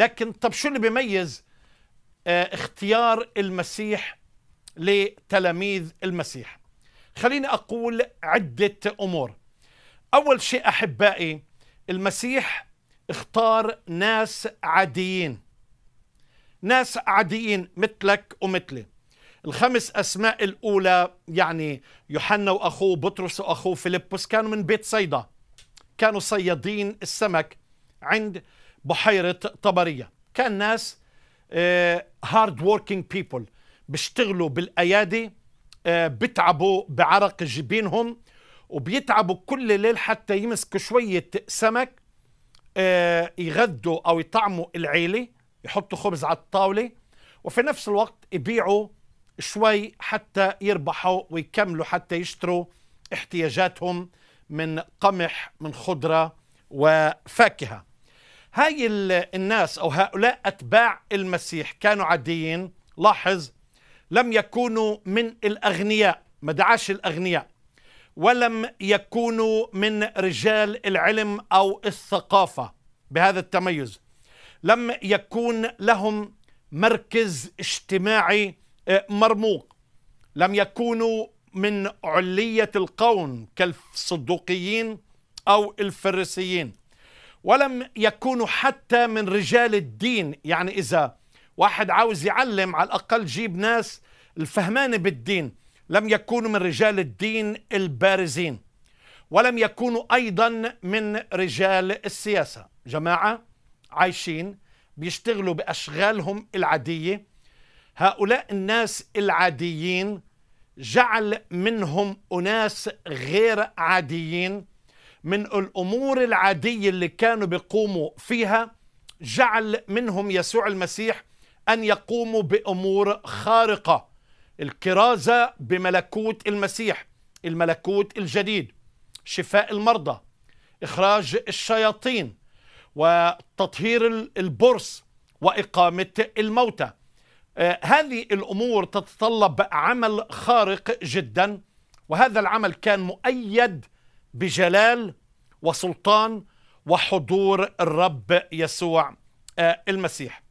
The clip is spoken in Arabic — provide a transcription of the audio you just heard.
لكن طب شو اللي بيميز آه، اختيار المسيح لتلاميذ المسيح خليني أقول عدة أمور أول شيء أحبائي المسيح اختار ناس عاديين ناس عاديين مثلك ومثلي الخمس أسماء الأولى يعني يوحنا وأخوه بطرس وأخوه فيلبس كانوا من بيت صيدا كانوا صيادين السمك عند بحيرة طبرية كان ناس هارد ووركينج بيبل بيشتغلوا بالأيادي آه، بتعبوا بعرق جبينهم وبيتعبوا كل ليل حتى يمسكوا شوية سمك آه، يغدوا أو يطعموا العيلة يحطوا خبز على الطاولة وفي نفس الوقت يبيعوا شوي حتى يربحوا ويكملوا حتى يشتروا احتياجاتهم من قمح من خضرة وفاكهة هاي الناس أو هؤلاء أتباع المسيح كانوا عاديين لاحظ لم يكونوا من الأغنياء ما دعاش الأغنياء ولم يكونوا من رجال العلم أو الثقافة بهذا التميز لم يكون لهم مركز اجتماعي آه، مرموق لم يكونوا من علية القوم كالصدوقيين أو الفريسيين ولم يكونوا حتى من رجال الدين يعني إذا واحد عاوز يعلم على الأقل جيب ناس الفهمانة بالدين لم يكونوا من رجال الدين البارزين ولم يكونوا أيضا من رجال السياسة جماعة عايشين بيشتغلوا بأشغالهم العادية هؤلاء الناس العاديين جعل منهم أناس غير عاديين من الأمور العادية اللي كانوا بيقوموا فيها جعل منهم يسوع المسيح أن يقوموا بأمور خارقة الكرازة بملكوت المسيح الملكوت الجديد شفاء المرضى إخراج الشياطين وتطهير البرص وإقامة الموتى آه، هذه الأمور تتطلب عمل خارق جدا وهذا العمل كان مؤيد بجلال وسلطان وحضور الرب يسوع آه، المسيح